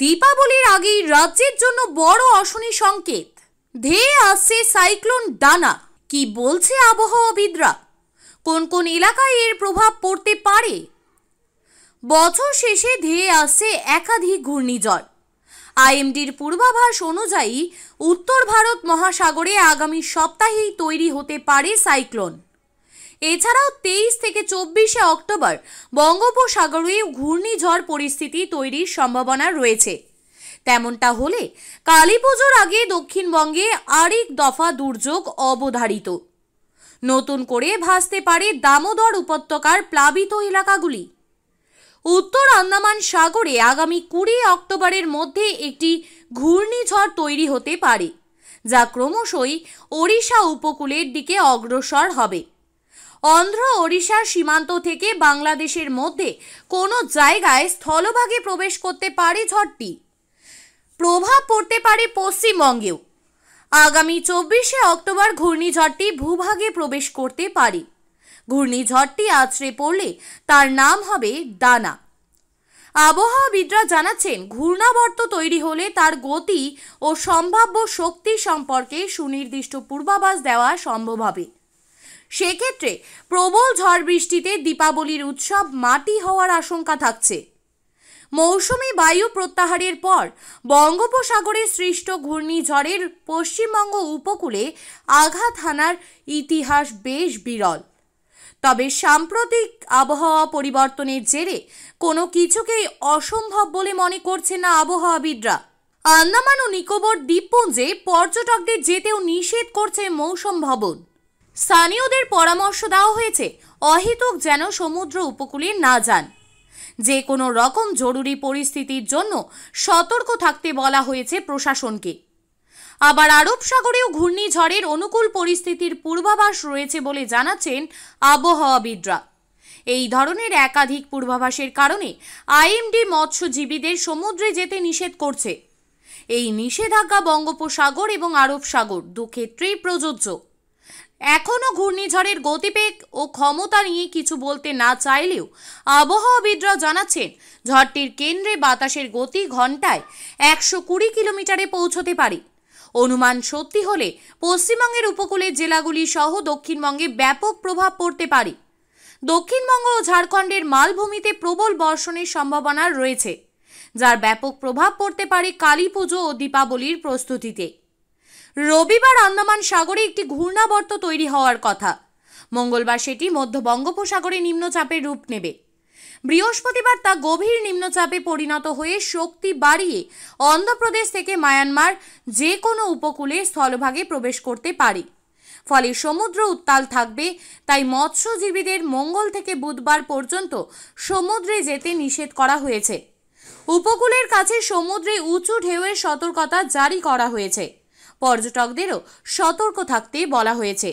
দীপাবলির আগেই রাজ্যের জন্য বড় অশনি সংকেত ধেয়ে আসছে সাইক্লোন ডানা কি বলছে আবহাওয়াবিদরা কোন কোন এলাকায় এর প্রভাব পড়তে পারে বছর শেষে ধেয়ে আসছে একাধিক ঘূর্ণিঝড় আইএমডির পূর্বাভাস অনুযায়ী উত্তর ভারত মহাসাগরে আগামী সপ্তাহেই তৈরি হতে পারে সাইক্লোন এছাড়াও তেইশ থেকে চব্বিশে অক্টোবর বঙ্গোপসাগরে ঘূর্ণিঝড় পরিস্থিতি তৈরির সম্ভাবনা রয়েছে তেমনটা হলে কালী পুজোর আগে দক্ষিণবঙ্গে আরেক দফা দুর্যোগ অবধারিত নতুন করে ভাসতে পারে দামোদর উপত্যকার প্লাবিত এলাকাগুলি উত্তর আন্দামান সাগরে আগামী কুড়ি অক্টোবরের মধ্যে একটি ঘূর্ণিঝড় তৈরি হতে পারে যা ক্রমশই ওড়িশা উপকূলের দিকে অগ্রসর হবে অন্ধ্র ওড়িশার সীমান্ত থেকে বাংলাদেশের মধ্যে কোনো জায়গায় স্থলভাগে প্রবেশ করতে পারে ঝড়টি প্রভাব পড়তে পারে পশ্চিমবঙ্গেও আগামী চব্বিশে অক্টোবর ঘূর্ণিঝড়টি ভূভাগে প্রবেশ করতে পারে ঘূর্ণিঝড়টি আছড়ে পড়লে তার নাম হবে দানা আবহাওয়াবিদরা জানাচ্ছেন ঘূর্ণাবর্ত তৈরি হলে তার গতি ও সম্ভাব্য শক্তি সম্পর্কে সুনির্দিষ্ট পূর্বাভাস দেওয়া সম্ভব হবে সেক্ষেত্রে প্রবল ঝড় বৃষ্টিতে দীপাবলির উৎসব মাটি হওয়ার আশঙ্কা থাকছে মৌসুমি বায়ু প্রত্যাহারের পর বঙ্গোপসাগরে সৃষ্ট ঘূর্ণিঝড়ের পশ্চিমবঙ্গ উপকূলে আঘাত হানার ইতিহাস বেশ বিরল তবে সাম্প্রতিক আবহাওয়া পরিবর্তনের জেরে কোনো কিছুকেই অসম্ভব বলে মনে করছে না আবহাওয়াবিদরা আন্দামান ও নিকোবর দ্বীপপুঞ্জে পর্যটকদের যেতেও নিষেধ করছে মৌসুম ভবন স্থানীয়দের পরামর্শ দেওয়া হয়েছে অহেতুক যেন সমুদ্র উপকূলে না যান যে কোনো রকম জরুরি পরিস্থিতির জন্য সতর্ক থাকতে বলা হয়েছে প্রশাসনকে আবার আরব সাগরেও ঘূর্ণিঝড়ের অনুকূল পরিস্থিতির পূর্বাভাস রয়েছে বলে জানাচ্ছেন আবহাওয়াবিদরা এই ধরনের একাধিক পূর্বাভাসের কারণে আইএমডি মৎস্যজীবীদের সমুদ্রে যেতে নিষেধ করছে এই নিষেধাজ্ঞা বঙ্গোপসাগর এবং আরব সাগর দু ক্ষেত্রেই প্রযোজ্য এখনও ঘূর্ণিঝড়ের গতিবেগ ও ক্ষমতা নিয়ে কিছু বলতে না চাইলেও আবহাওয়াবিদরা জানাচ্ছেন ঝড়টির কেন্দ্রে বাতাসের গতি ঘন্টায় একশো কুড়ি কিলোমিটারে পৌঁছতে পারে অনুমান সত্যি হলে পশ্চিমবঙ্গের উপকূলের জেলাগুলি সহ দক্ষিণবঙ্গে ব্যাপক প্রভাব পড়তে পারে দক্ষিণবঙ্গ ও ঝাড়খণ্ডের মালভূমিতে প্রবল বর্ষণের সম্ভাবনা রয়েছে যার ব্যাপক প্রভাব পড়তে পারে কালী পুজো ও দীপাবলির প্রস্তুতিতে রবিবার আন্দামান সাগরে একটি ঘূর্ণাবর্ত তৈরি হওয়ার কথা মঙ্গলবার সেটি মধ্য বঙ্গোপসাগরে নিম্নচাপে রূপ নেবে বৃহস্পতিবার তা গভীর নিম্নচাপে পরিণত হয়ে শক্তি বাড়িয়ে অন্ধ্রপ্রদেশ থেকে মায়ানমার যে কোনো উপকূলে স্থলভাগে প্রবেশ করতে পারে ফলে সমুদ্র উত্তাল থাকবে তাই মৎস্যজীবীদের মঙ্গল থেকে বুধবার পর্যন্ত সমুদ্রে যেতে নিষেধ করা হয়েছে উপকূলের কাছে সমুদ্রে উঁচু ঢেউয়ের সতর্কতা জারি করা হয়েছে পর্যটকদেরও সতর্ক থাকতে বলা হয়েছে